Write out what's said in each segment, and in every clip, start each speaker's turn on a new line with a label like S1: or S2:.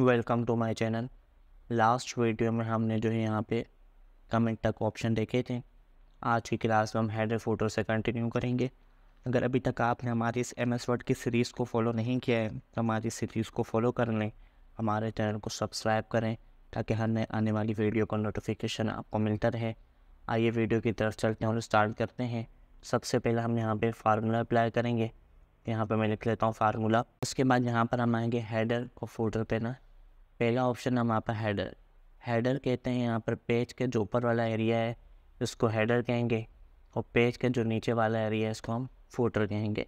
S1: welcome to my channel last video में हमने जो है यहाँ पे कमेंट तक ऑप्शन देखे थे आज की क्लास में हम हेडर फोटो से कंटिन्यू करेंगे अगर अभी तक आपने हमारी इस एम एस वर्ड की सीरीज़ को फॉलो नहीं किया है तो हमारी सीरीज़ को फॉलो कर लें हमारे चैनल को सब्सक्राइब करें ताकि हर नए आने वाली वीडियो का नोटिफिकेशन आपको मिलता रहे आइए वीडियो की तरफ चलते हैं और स्टार्ट करते हैं सबसे पहले हम यहाँ पर फार्मूला अप्लाई करेंगे यहाँ पर मैं लिख लेता हूँ फार्मूला उसके बाद यहाँ पर हम आएंगे हेडर और फोटर पे ना पहला ऑप्शन हम वहाँ पर हेडर हेडर कहते हैं यहाँ पर पेज के जो ऊपर वाला एरिया है इसको हेडर कहेंगे और पेज के जो नीचे वाला एरिया है इसको हम फोटर कहेंगे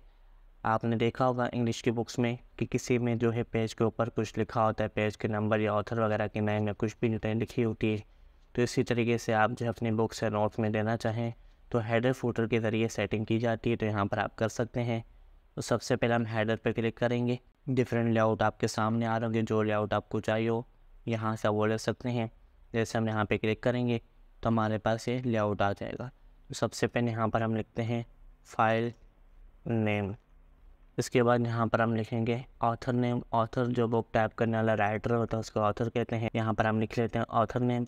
S1: आपने देखा होगा इंग्लिश की बुक्स में कि किसी में जो है पेज के ऊपर कुछ लिखा होता है पेज के नंबर या ऑथर वगैरह के नए में कुछ भी नहीं लिखी होती है तो इसी तरीके से आप जो अपनी बुक्स या नोट्स में देना चाहें तो हेडर फोटर के ज़रिए सेटिंग की जाती है तो यहाँ पर आप कर सकते हैं तो सबसे पहले हम हेडर पर क्लिक करेंगे डिफरेंट लेआउट आपके सामने आ रहे होंगे जो लेआउट आपको चाहिए हो यहाँ से वो ले सकते हैं जैसे हम यहाँ पे क्लिक करेंगे तो हमारे पास ये लेआउट आ जाएगा तो सबसे पहले यहाँ पर हम लिखते हैं फाइल नेम इसके बाद यहाँ पर हम लिखेंगे ऑथर नेम ऑथर जो बुक टाइप करने वाला राइटर होता है उसको ऑथर कहते हैं यहाँ पर हम लिख लेते हैं ऑथर नेम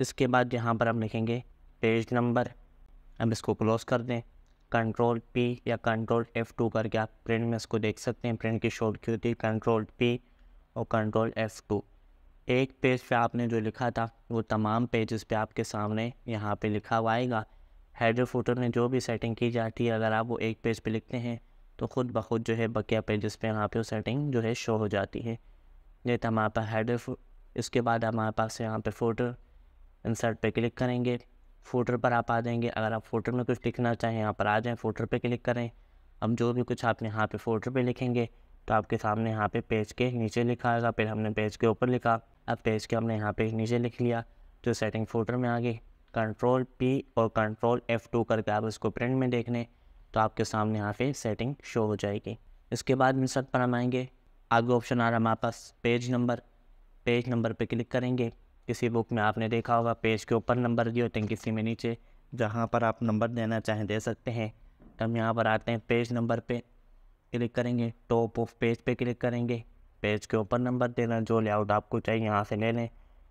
S1: इसके बाद यहाँ पर हम लिखेंगे पेज नंबर अब इसको क्लोज कर दें कंट्रोल पी या कंट्रोल एफ़ टू करके आप प्रिंट में इसको देख सकते हैं प्रिंट की शॉर्ट की होती है कंट्रोल पी और कंट्रोल एफ़ टू एक पेज पे आपने जो लिखा था वो तमाम पेजेस पे आपके सामने यहाँ पे लिखा हुआ आएगा हेड फोटर में जो भी सेटिंग की जाती है अगर आप वो एक पेज पे लिखते हैं तो ख़ुद ब खुद जो है बकिया पेजेस पे यहाँ पे वो सेटिंग जो है शो हो जाती है ये था हमारे पास हेड इसके बाद हमारे पास यहाँ पे फोटो इंसर्ट पे क्लिक करेंगे फोटर पर आप आ जाएंगे अगर आप फोटर में कुछ लिखना चाहें यहाँ पर आ जाएँ फोटर पर क्लिक करें अब जो भी कुछ आपने यहाँ पे फोटो पे लिखेंगे तो आपके सामने यहाँ पे पेज के नीचे लिखा आएगा फिर हमने पेज के ऊपर लिखा अब पेज के हमने यहाँ पे नीचे लिख लिया तो सेटिंग फोटर में आ गई कंट्रोल पी और कंट्रोल एफ़ टू करके आप इसको प्रिंट में देख लें तो आपके सामने यहाँ पे सेटिंग शो हो जाएगी इसके बाद इंसर्ट पर हम आएँगे आगे ऑप्शन आ रहा है हमारे पास पेज नंबर पेज नंबर पर क्लिक करेंगे किसी बुक में आपने देखा होगा पेज के ऊपर नंबर दिए होते हैं किसी में नीचे जहाँ पर आप नंबर देना चाहें दे सकते हैं तो हम यहाँ पर आते हैं पेज नंबर पे क्लिक करेंगे टॉप ऑफ पेज पे क्लिक करेंगे पेज के ऊपर नंबर देना जो लेआउट आपको चाहिए यहाँ से ले लें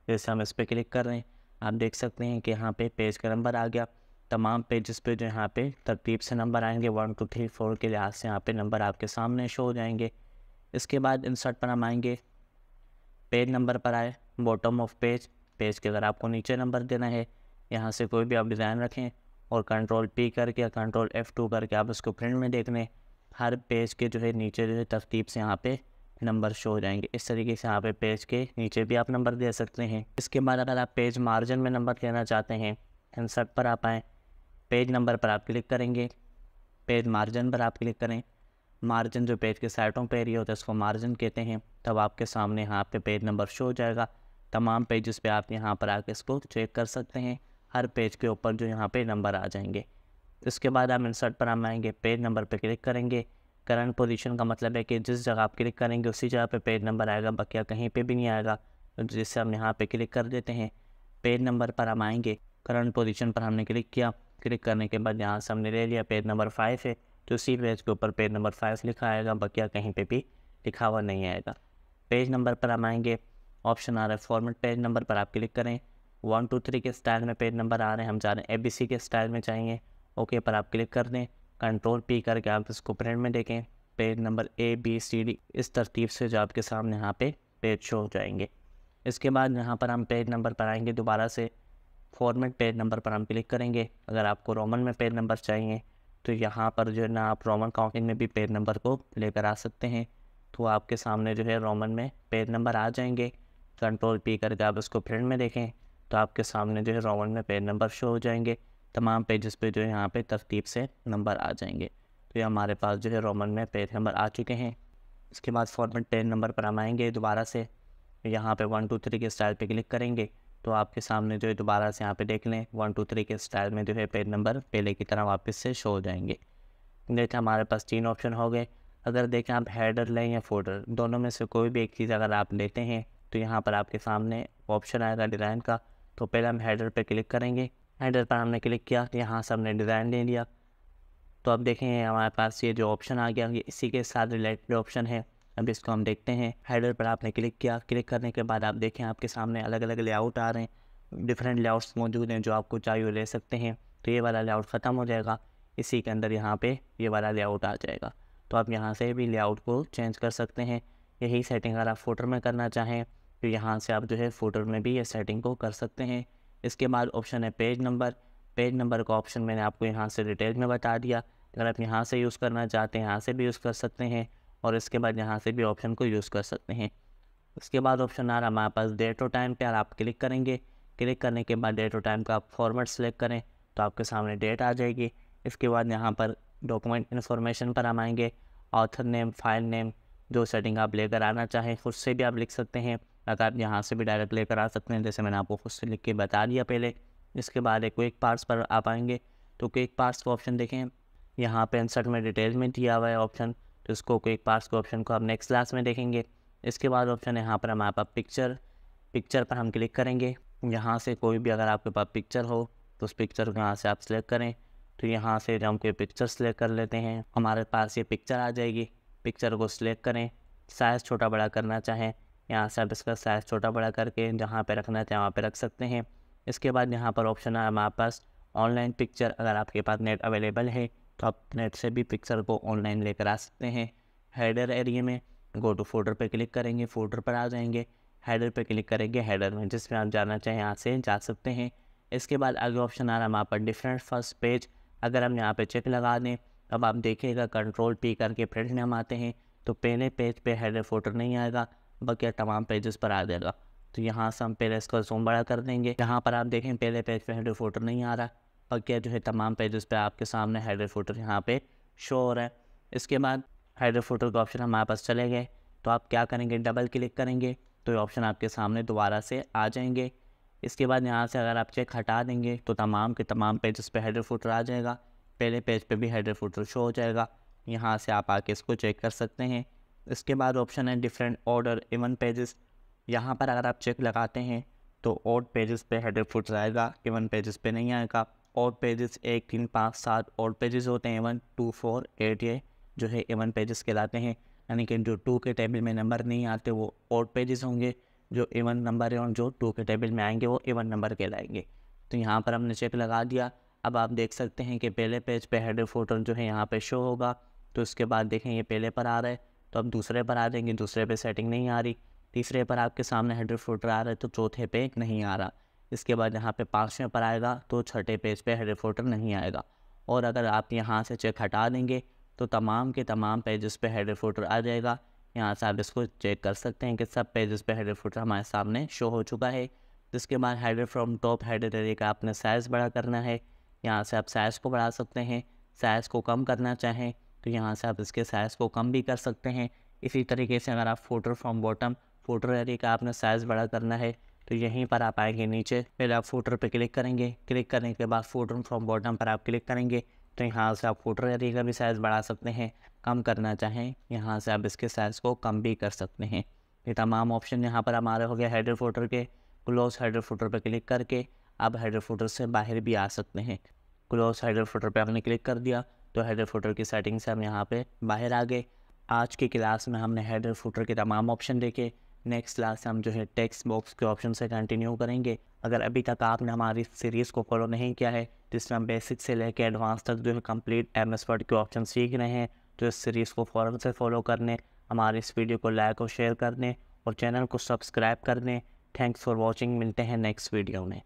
S1: जैसे हम इस पर क्लिक कर रहे हैं आप देख सकते हैं कि यहाँ पे पेज का नंबर आ गया तमाम पेजेस पे जो यहाँ पे तरतीब से नंबर आएंगे वन टू थ्री फोर के लिहाज से यहाँ पे नंबर आपके सामने शो हो जाएंगे इसके बाद इंसर्ट पर हम आएंगे पेज नंबर पर आए बॉटम ऑफ पेज पेज के अगर आपको नीचे नंबर देना है यहाँ से कोई भी आप डिज़ाइन रखें और कंट्रोल पी करके या कंट्रोल एफ़ टू करके आप इसको प्रिंट में देख लें हर पेज के जो है नीचे जो है तरतीब से यहाँ पे नंबर शो हो जाएंगे इस तरीके से यहाँ पे पेज के नीचे भी आप नंबर दे सकते हैं इसके बाद अगर आप पेज मार्जिन में नंबर देना चाहते हैं इंसर्ट पर आप आएँ पेज नंबर पर आप क्लिक करेंगे पेज मार्जिन पर आप क्लिक करें मार्जिन जो पेज के साइटों पर रही होता है उसको मार्जिन कहते हैं तब आपके सामने यहाँ पे पेज नंबर शो हो जाएगा तमाम पेजेस पे आप यहाँ पर आके इसको चेक कर सकते हैं हर पेज के ऊपर जो यहाँ पे नंबर आ जाएंगे इसके बाद आप इंसर्ट पर हम आएंगे पेज नंबर पर क्लिक करेंगे करंट पोजीशन का मतलब है कि जिस जगह आप क्लिक करेंगे उसी जगह पे पेज नंबर आएगा बकिया कहीं पे भी नहीं आएगा जिससे हम यहाँ पे क्लिक कर देते हैं पेज नंबर पर हम आएँगे करंट पोजिशन पर हमने क्लिक किया क्लिक करने के बाद यहाँ से हमने ले लिया पेज नंबर फाइव है तो सी पेज के ऊपर पेज नंबर फाइव लिखा आएगा बकिया कहीं पे भी लिखा हुआ नहीं आएगा पेज नंबर पर हम आएंगे ऑप्शन आ रहा है फॉर्मेट पेज नंबर पर आप क्लिक करें वन टू थ्री के स्टाइल में पेज नंबर आ रहे हैं हम चाह रहे हैं ए के स्टाइल में चाहिए ओके पर आप क्लिक कर दें कंट्रोल पी करके आप इसको प्रिंट में देखें page number A B C D इस तरतीब से जो आपके सामने यहाँ पे पेज शो हो जाएंगे इसके बाद यहाँ पर हम पेज नंबर पर आएंगे दोबारा से फॉर्मेट पेज नंबर पर हम क्लिक करेंगे अगर आपको रोमन में पेज नंबर चाहिए तो यहाँ पर जो है ना आप रोमन काउंटिंग में भी पेज नंबर को लेकर आ सकते हैं तो आपके सामने जो है रोमन में पेज नंबर आ जाएंगे कंट्रोल पी करके आप इसको प्रिंट में देखें तो आपके सामने जो है रोमन में पेज नंबर शो हो जाएंगे तमाम पेजेस पे जो है यहाँ पे तरतीब से नंबर आ जाएंगे तो ये हमारे पास जो है रोमन में पेज नंबर आ चुके हैं इसके बाद फॉर्मेट पेज नंबर पर हम आएँगे दोबारा से यहाँ पर वन टू थ्री के स्टाइल पर क्लिक करेंगे तो आपके सामने जो है दोबारा से यहाँ पे देख लें वन टू थ्री के स्टाइल में जो है पेज नंबर पहले की तरह वापस से शो हो जाएंगे देखें हमारे पास तीन ऑप्शन हो गए अगर देखें आप हेडर लें या फोल्डर दोनों में से कोई भी एक चीज़ अगर आप लेते हैं तो यहाँ पर आपके सामने ऑप्शन आएगा डिज़ाइन का तो पहले हम हेडर पर क्लिक करेंगे हेडर पर हमने क्लिक किया यहाँ से हमने डिज़ाइन ले लिया तो अब देखें हमारे पास ये जो ऑप्शन आ गया इसी के साथ रिलेटेड ऑप्शन है अब इसको हम देखते हैं हेडर पर आपने क्लिक किया क्लिक करने के बाद आप देखें आपके सामने अलग अलग लेआउट आ रहे हैं डिफरेंट लेआउट्स मौजूद हैं जो आपको चाहिए ले सकते हैं तो ये वाला लेआउट ख़त्म हो जाएगा इसी के अंदर यहाँ पे ये वाला लेआउट आ जाएगा तो आप यहाँ से भी लेआउट को चेंज कर सकते हैं यही सेटिंग अगर आप फोटर में करना चाहें तो यहाँ से आप जो है फोटर में भी ये सेटिंग को कर सकते हैं इसके बाद ऑप्शन है पेज नंबर पेज नंबर का ऑप्शन मैंने आपको यहाँ से डिटेल में बता दिया अगर आप यहाँ से यूज़ करना चाहते हैं यहाँ से भी यूज़ कर सकते हैं और इसके बाद यहाँ से भी ऑप्शन को यूज़ कर सकते हैं उसके बाद ऑप्शन आ रहा हमारे पास डेट और टाइम पर आप क्लिक करेंगे क्लिक करने के बाद डेट और टाइम का आप फॉर्मेट सेलेक्ट करें तो आपके सामने डेट आ जाएगी इसके बाद यहाँ पर डॉक्यूमेंट इन्फॉर्मेशन पर हम आएँगे ऑथर नेम फाइल नेम जो सेटिंग आप लेकर आना चाहें ख़ुद से भी आप लिख सकते हैं अगर आप यहाँ से भी डायरेक्ट लेकर आ सकते हैं जैसे मैंने आपको खुद से लिख के बता दिया पहले इसके बाद एक क्विक पार्ट्स पर आप आएंगे तो क्विक पार्ट्स का ऑप्शन देखें यहाँ पे इंसर्ट में डिटेल में दिया हुआ है ऑप्शन तो इसको क्विक पार्स के ऑप्शन को आप नेक्स्ट क्लास में देखेंगे इसके बाद ऑप्शन है यहाँ पर हम आप पिक्चर पिक्चर पर हम क्लिक करेंगे यहाँ से कोई भी अगर आपके पास पिक्चर हो तो उस पिक्चर को यहाँ से आप सिलेक्ट करें तो यहाँ से हम कोई पिक्चर सेलेक्ट कर लेते हैं हमारे पास ये पिक्चर आ जाएगी पिक्चर को सिलेक्ट करें साइज़ छोटा बड़ा करना चाहें यहाँ से आप इसका साइज़ छोटा बड़ा करके जहाँ पे रखना चाहें वहाँ पे रख सकते हैं इसके बाद यहाँ पर ऑप्शन है हमारे पास ऑनलाइन पिक्चर अगर आपके पास नेट अवेलेबल है तो आप नेट से भी पिक्चर को ऑनलाइन लेकर आ सकते हैं हेडर एरिया में गो टू फोल्डर पर क्लिक करेंगे फोल्डर पर आ जाएंगे हेडर पर क्लिक करेंगे हेडर में जिसमें आप जाना चाहें यहाँ से जा सकते हैं इसके बाद आगे ऑप्शन आ रहा है वहाँ पर डिफरेंट फर्स्ट पेज अगर हम यहाँ पर चेक लगा दें अब आप देखिएगा कंट्रोल पी करके फ्रंट में हम आते हैं तो पहले पेज पे हेडर फोटो नहीं आएगा बाकी तमाम पेजेस पर आ जाएगा तो यहाँ से हम पहले इसका जूम बड़ा कर देंगे यहाँ पर आप देखें पहले पेज पे हेडर फोटो नहीं आ रहा और क्या जो है तमाम पेजेस पे आपके सामने हेडर फोटर यहाँ पे शो हो रहा है इसके बाद हेडर फोटर का ऑप्शन हमारे पास चले गए तो आप क्या करेंगे डबल क्लिक करेंगे तो ये ऑप्शन आपके सामने दोबारा से आ जाएंगे इसके बाद यहाँ से अगर आप चेक हटा देंगे तो तमाम के तमाम पेजेस पे हेडर फोटर आ जाएगा पहले पेज पे भी हेडर फोटो शो हो जाएगा यहाँ से आप आके इसको चेक कर सकते हैं इसके बाद ऑप्शन है डिफरेंट ऑर्डर इवन पेजेस यहाँ पर अगर आप चेक लगाते हैं तो ऑड पेजेस पे हेडर फुटर आएगा इवन पेजेस पे नहीं आएगा और पेजेस एक तीन पाँच सात और पेजेस होते हैं एवन टू फोर एट ये जो है एवन पेजेस कहलाते हैं यानी कि जो टू के टेबल में नंबर नहीं आते वो और पेजेस होंगे जो एवन नंबर है और जो टू के टेबल में आएंगे वो एवन नंबर कहलाएंगे तो यहाँ पर हमने चेक लगा दिया अब आप देख सकते हैं कि पहले पेज पे हेड फोटो जो है यहाँ पर शो होगा तो उसके बाद देखें ये पहले पर आ रहा है तो अब दूसरे पर आ जाएंगे दूसरे पर सेटिंग नहीं आ रही तीसरे पर आपके सामने हेड्रेड फोटो आ रहा है तो चौथे पे नहीं आ रहा इसके बाद यहाँ पे पाँचवें पर आएगा तो छठे पेज पे हेड फोटर नहीं आएगा और अगर आप यहाँ से चेक हटा देंगे तो तमाम के तमाम पेजेस पे हेडर रिपोर्टर आ जाएगा यहाँ से आप इसको चेक कर सकते हैं कि सब पेजेस पे हेड रिपोर्टर हमारे सामने शो हो चुका है जिसके बाद head from top head area का आपने साइज़ बड़ा करना है यहाँ से आप साइज़ को बढ़ा सकते हैं साइज़ को कम करना चाहें तो यहाँ से आप इसके साइज़ को कम भी कर सकते हैं इसी तरीके से अगर आप footer from bottom footer area का आपने साइज़ बड़ा करना है तो यहीं पर आप आएंगे नीचे फिर आप फोटर पर क्लिक करेंगे क्लिक करने के बाद फोटर फ्रॉम बॉटम पर आप क्लिक करेंगे तो यहाँ से आप फोटो एरिए का भी साइज़ बढ़ा सकते हैं कम करना चाहें यहाँ से आप इसके साइज़ को कम भी कर सकते हैं ये तमाम ऑप्शन यहाँ पर हमारे हो गया हेडर फोटर के क्लोज हेडर फोटर पर क्लिक करके आप हेडर फोटर से बाहर भी आ सकते हैं क्लोज हेडर फोटर पर आपने क्लिक कर दिया तो हेडर फोटर की सेटिंग से हम यहाँ पर बाहर आ गए आज की क्लास में हमने हेडर फोटर के तमाम ऑप्शन देखे नेक्स्ट क्लास हम जो है टेक्स्ट बॉक्स के ऑप्शन से कंटिन्यू करेंगे अगर अभी तक आपने हमारी सीरीज़ को फॉलो नहीं किया है जिसमें हम बेसिक से लेकर एडवांस तक जो है कम्प्लीट एम एस वर्ड के ऑप्शन सीख रहे हैं तो इस सीरीज़ को फ़ौर से फॉलो करने हमारे इस वीडियो को लाइक और शेयर करने और चैनल को सब्सक्राइब करने थैंक्स फॉर वॉचिंग मिलते हैं नेक्स्ट वीडियो में